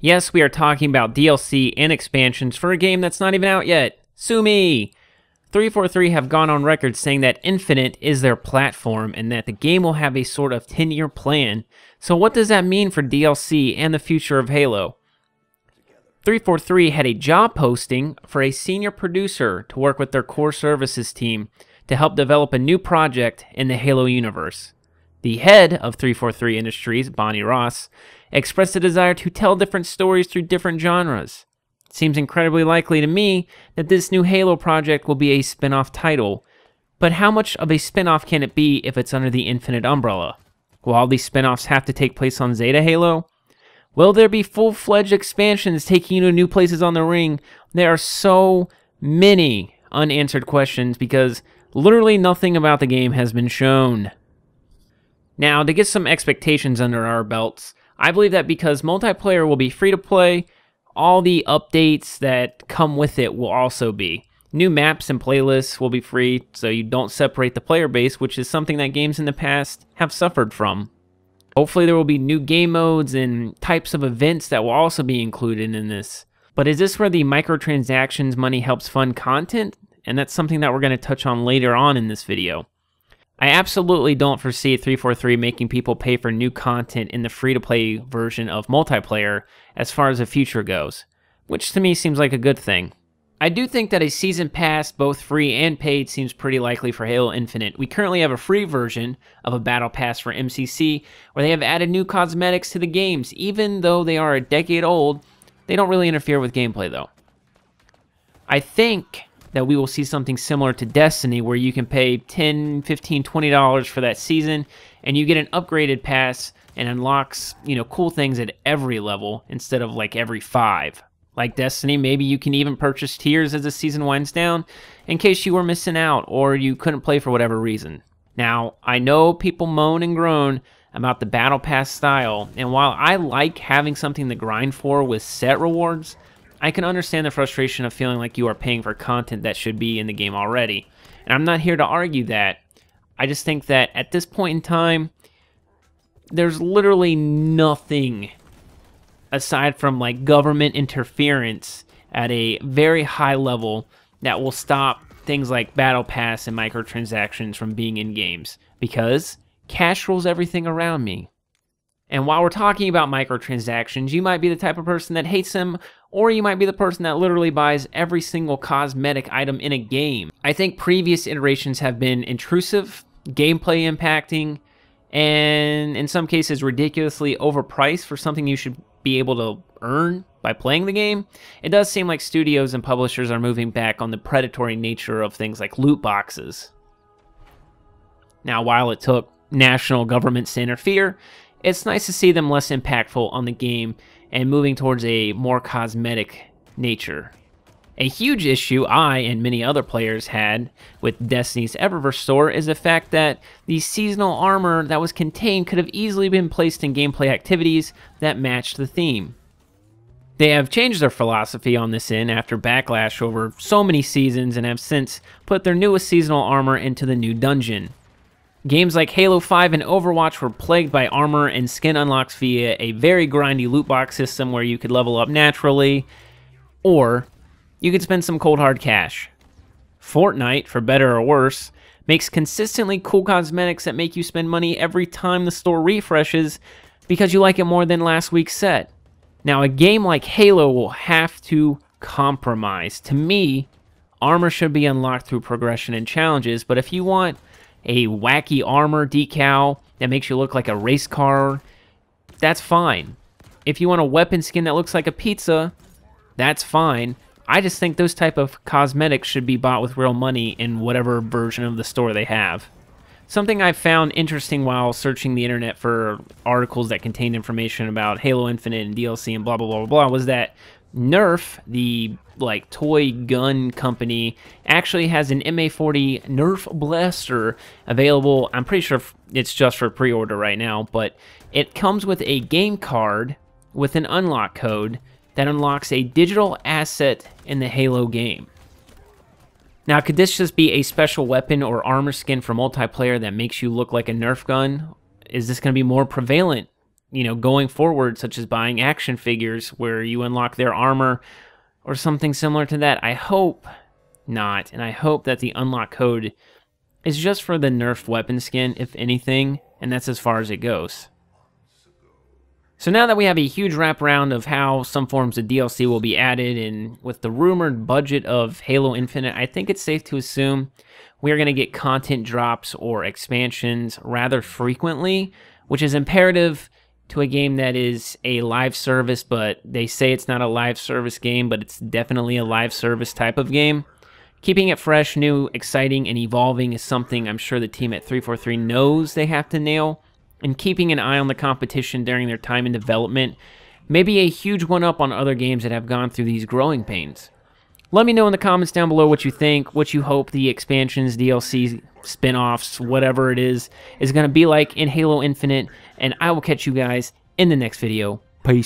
Yes, we are talking about DLC and expansions for a game that's not even out yet. Sue me! 343 have gone on record saying that Infinite is their platform and that the game will have a sort of 10 year plan. So, what does that mean for DLC and the future of Halo? 343 had a job posting for a senior producer to work with their core services team to help develop a new project in the Halo universe. The head of 343 Industries, Bonnie Ross, expressed a desire to tell different stories through different genres. It seems incredibly likely to me that this new Halo project will be a spin off title, but how much of a spin off can it be if it's under the Infinite umbrella? Will all these spin offs have to take place on Zeta Halo? Will there be full fledged expansions taking you to new places on the ring? There are so many unanswered questions because literally nothing about the game has been shown. Now, to get some expectations under our belts, I believe that because multiplayer will be free to play, all the updates that come with it will also be. New maps and playlists will be free, so you don't separate the player base, which is something that games in the past have suffered from. Hopefully there will be new game modes and types of events that will also be included in this. But is this where the microtransactions money helps fund content? And that's something that we're going to touch on later on in this video. I absolutely don't foresee 343 making people pay for new content in the free to play version of multiplayer as far as the future goes, which to me seems like a good thing. I do think that a season pass, both free and paid, seems pretty likely for Halo Infinite. We currently have a free version of a battle pass for MCC where they have added new cosmetics to the games. Even though they are a decade old, they don't really interfere with gameplay though. I think that we will see something similar to Destiny where you can pay 10, 15, 20 dollars for that season and you get an upgraded pass and unlocks, you know, cool things at every level instead of like every 5. Like Destiny, maybe you can even purchase tiers as the season winds down in case you were missing out or you couldn't play for whatever reason. Now, I know people moan and groan about the Battle Pass style, and while I like having something to grind for with set rewards, I can understand the frustration of feeling like you are paying for content that should be in the game already. And I'm not here to argue that. I just think that at this point in time, there's literally nothing aside from like government interference at a very high level that will stop things like battle pass and microtransactions from being in games because cash rules everything around me. And while we're talking about microtransactions, you might be the type of person that hates them or you might be the person that literally buys every single cosmetic item in a game. I think previous iterations have been intrusive, gameplay impacting, and in some cases ridiculously overpriced for something you should be able to earn by playing the game. It does seem like studios and publishers are moving back on the predatory nature of things like loot boxes. Now, while it took national governments to interfere, it's nice to see them less impactful on the game and moving towards a more cosmetic nature. A huge issue I and many other players had with Destiny's Eververse store is the fact that the seasonal armor that was contained could have easily been placed in gameplay activities that matched the theme. They have changed their philosophy on this in after backlash over so many seasons and have since put their newest seasonal armor into the new dungeon. Games like Halo 5 and Overwatch were plagued by armor and skin unlocks via a very grindy loot box system where you could level up naturally, or you could spend some cold hard cash. Fortnite, for better or worse, makes consistently cool cosmetics that make you spend money every time the store refreshes because you like it more than last week's set. Now, a game like Halo will have to compromise. To me, armor should be unlocked through progression and challenges, but if you want a wacky armor decal that makes you look like a race car, that's fine. If you want a weapon skin that looks like a pizza, that's fine. I just think those type of cosmetics should be bought with real money in whatever version of the store they have. Something I found interesting while searching the internet for articles that contained information about Halo Infinite and DLC and blah blah blah blah was that Nerf, the like toy gun company, actually has an MA40 Nerf blaster available. I'm pretty sure it's just for pre-order right now, but it comes with a game card with an unlock code that unlocks a digital asset in the Halo game. Now, could this just be a special weapon or armor skin for multiplayer that makes you look like a Nerf gun? Is this going to be more prevalent you know, going forward, such as buying action figures where you unlock their armor or something similar to that. I hope not, and I hope that the unlock code is just for the nerfed weapon skin, if anything, and that's as far as it goes. So now that we have a huge wraparound of how some forms of DLC will be added, and with the rumored budget of Halo Infinite, I think it's safe to assume we are going to get content drops or expansions rather frequently, which is imperative to a game that is a live service, but they say it's not a live service game, but it's definitely a live service type of game. Keeping it fresh, new, exciting, and evolving is something I'm sure the team at 343 knows they have to nail, and keeping an eye on the competition during their time in development may be a huge one up on other games that have gone through these growing pains. Let me know in the comments down below what you think, what you hope the expansions, DLC, spin-offs, whatever it is, is going to be like in Halo Infinite, and I will catch you guys in the next video. Peace.